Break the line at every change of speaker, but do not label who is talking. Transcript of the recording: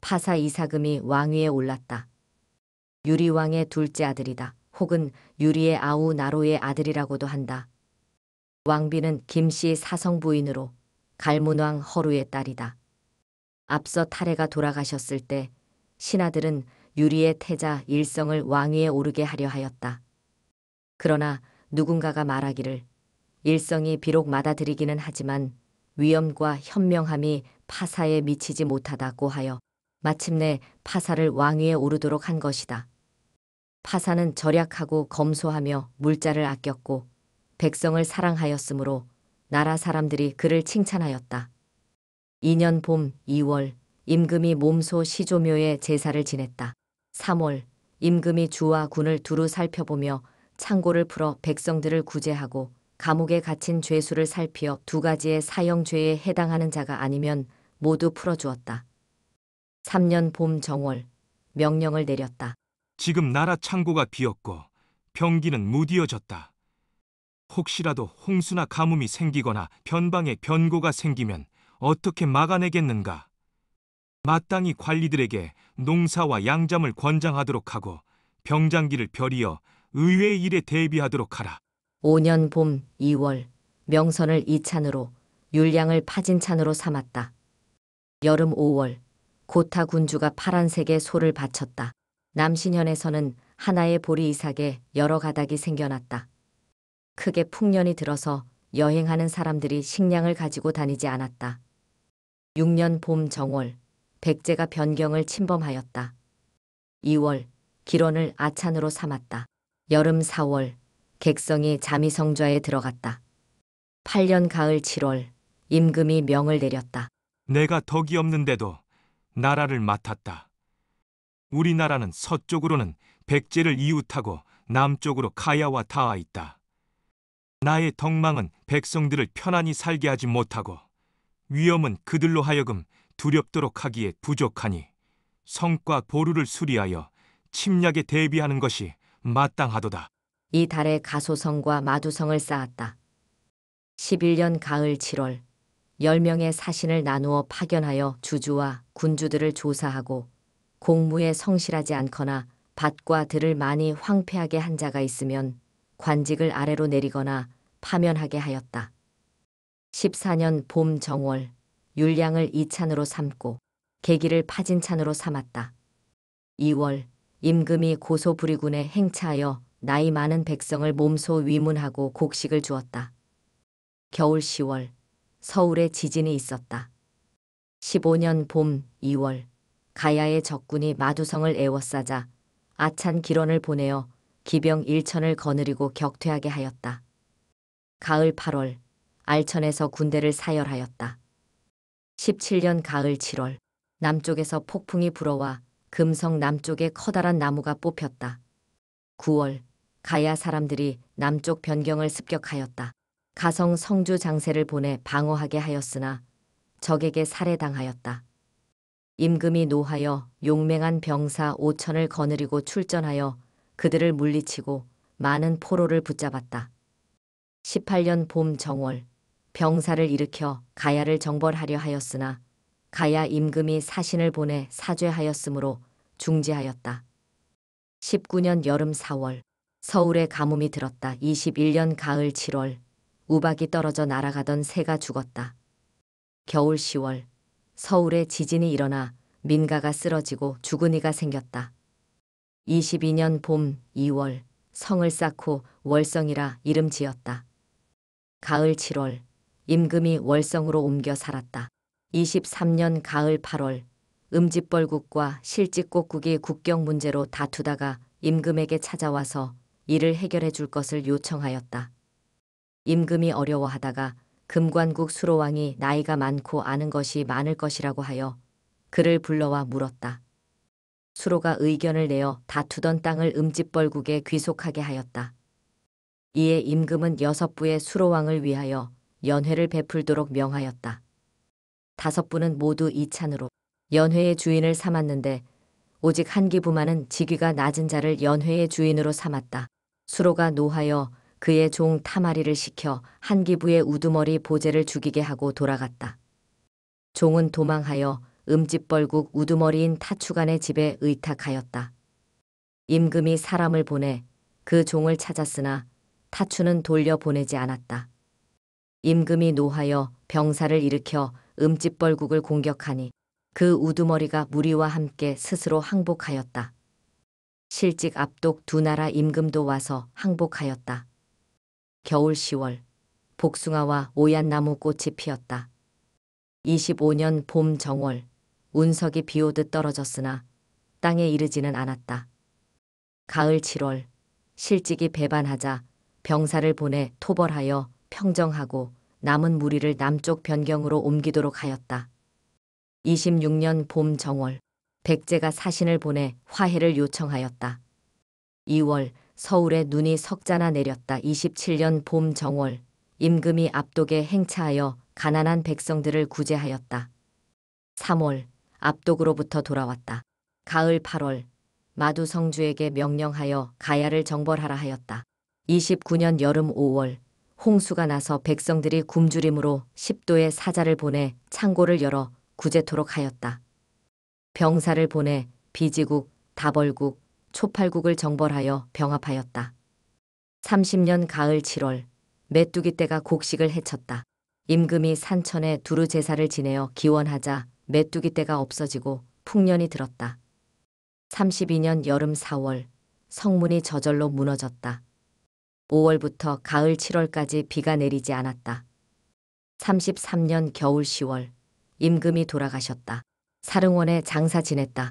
파사 이사금이 왕위에 올랐다. 유리왕의 둘째 아들이다. 혹은 유리의 아우 나로의 아들이라고도 한다. 왕비는 김씨 사성 부인으로 갈문왕 허루의 딸이다. 앞서 탈해가 돌아가셨을 때 신하들은 유리의 태자 일성을 왕위에 오르게 하려 하였다. 그러나 누군가가 말하기를 일성이 비록 맏아들이기는 하지만 위엄과 현명함이 파사에 미치지 못하다고 하여 마침내 파사를 왕위에 오르도록 한 것이다. 파사는 절약하고 검소하며 물자를 아꼈고 백성을 사랑하였으므로 나라 사람들이 그를 칭찬하였다. 2년 봄 2월 임금이 몸소 시조묘에 제사를 지냈다. 3월 임금이 주와 군을 두루 살펴보며 창고를 풀어 백성들을 구제하고 감옥에 갇힌 죄수를 살피어 두 가지의 사형죄에 해당하는 자가 아니면 모두 풀어주었다. 3년 봄 정월 명령을 내렸다.
지금 나라 창고가 비었고 병기는 무디졌다 혹시라도 홍수나 가뭄이 생기거나 변방에 변고가 생기면 어떻게 막아내겠는가? 마땅히 관리들에게 농사와 양잠을 권장하도록 하고 병장기를 별이어 의외 일에 대비하도록 하라.
5년 봄 2월 명선을 이찬으로 율량을 파진찬으로 삼았다. 여름 5월 고타 군주가 파란색의 소를 바쳤다. 남신현에서는 하나의 보리 이삭에 여러 가닥이 생겨났다. 크게 풍년이 들어서 여행하는 사람들이 식량을 가지고 다니지 않았다. 6년 봄 정월, 백제가 변경을 침범하였다. 2월, 기론을 아찬으로 삼았다. 여름 4월, 객성이 자미성좌에 들어갔다. 8년 가을 7월, 임금이 명을 내렸다.
내가 덕이 없는데도 나라를 맡았다. 우리나라는 서쪽으로는 백제를 이웃하고 남쪽으로 가야와 닿아 있다. 나의 덕망은 백성들을 편안히 살게 하지 못하고 위험은 그들로 하여금 두렵도록 하기에 부족하니 성과 보루를 수리하여 침략에 대비하는 것이 마땅하도다.
이 달에 가소성과 마두성을 쌓았다. 11년 가을 7월 10명의 사신을 나누어 파견하여 주주와 군주들을 조사하고 공무에 성실하지 않거나 밭과 들을 많이 황폐하게 한 자가 있으면 관직을 아래로 내리거나 파면하게 하였다. 14년 봄 정월 율량을 이찬으로 삼고 계기를 파진찬으로 삼았다. 2월 임금이 고소부리군에 행차하여 나이 많은 백성을 몸소 위문하고 곡식을 주었다. 겨울 10월 서울에 지진이 있었다. 15년 봄 2월 가야의 적군이 마두성을 애워싸자 아찬 기론을 보내어 기병 1천을 거느리고 격퇴하게 하였다. 가을 8월 알천에서 군대를 사열하였다. 17년 가을 7월 남쪽에서 폭풍이 불어와 금성 남쪽에 커다란 나무가 뽑혔다. 9월 가야 사람들이 남쪽 변경을 습격하였다. 가성 성주 장세를 보내 방어하게 하였으나 적에게 살해당하였다. 임금이 노하여 용맹한 병사 5천을 거느리고 출전하여 그들을 물리치고 많은 포로를 붙잡았다. 18년 봄 정월 병사를 일으켜 가야를 정벌하려 하였으나 가야 임금이 사신을 보내 사죄하였으므로 중지하였다. 19년 여름 4월 서울에 가뭄이 들었다. 21년 가을 7월 우박이 떨어져 날아가던 새가 죽었다. 겨울 10월 서울에 지진이 일어나 민가가 쓰러지고 죽은 이가 생겼다. 22년 봄 2월 성을 쌓고 월성이라 이름 지었다. 가을 7월 임금이 월성으로 옮겨 살았다. 23년 가을 8월 음집벌국과 실직곡국이 국경 문제로 다투다가 임금에게 찾아와서 이를 해결해 줄 것을 요청하였다. 임금이 어려워하다가 금관국 수로왕이 나이가 많고 아는 것이 많을 것이라고 하여 그를 불러와 물었다. 수로가 의견을 내어 다투던 땅을 음집벌국에 귀속하게 하였다. 이에 임금은 여섯 부의 수로왕을 위하여 연회를 베풀도록 명하였다. 다섯 부는 모두 이찬으로 연회의 주인을 삼았는데 오직 한기부만은 직위가 낮은 자를 연회의 주인으로 삼았다. 수로가 노하여 그의 종 타마리를 시켜 한기부의 우두머리 보제를 죽이게 하고 돌아갔다. 종은 도망하여 음집벌국 우두머리인 타추간의 집에 의탁하였다. 임금이 사람을 보내 그 종을 찾았으나 타추는 돌려보내지 않았다. 임금이 노하여 병사를 일으켜 음집벌국을 공격하니 그 우두머리가 무리와 함께 스스로 항복하였다. 실직 압독 두 나라 임금도 와서 항복하였다. 겨울 10월 복숭아와 오얏 나무 꽃이 피었다. 25년 봄 정월 운석이 비오듯 떨어졌으나 땅에 이르지는 않았다. 가을 7월 실직이 배반하자 병사를 보내 토벌하여 평정하고 남은 무리를 남쪽 변경으로 옮기도록 하였다. 26년 봄 정월 백제가 사신을 보내 화해를 요청하였다. 2월 서울에 눈이 석자나 내렸다. 27년 봄 정월 임금이 압독에 행차하여 가난한 백성들을 구제하였다. 3월 압독으로부터 돌아왔다. 가을 8월 마두 성주에게 명령하여 가야를 정벌하라 하였다. 29년 여름 5월 홍수가 나서 백성들이 굶주림으로 1 0도의 사자를 보내 창고를 열어 구제토록 하였다. 병사를 보내 비지국, 다벌국, 초팔국을 정벌하여 병합하였다. 30년 가을 7월 메뚜기 떼가 곡식을 해쳤다. 임금이 산천에 두루 제사를 지내어 기원하자 메뚜기 떼가 없어지고 풍년이 들었다. 32년 여름 4월 성문이 저절로 무너졌다. 5월부터 가을 7월까지 비가 내리지 않았다. 33년 겨울 10월
임금이 돌아가셨다. 사릉원에 장사 지냈다.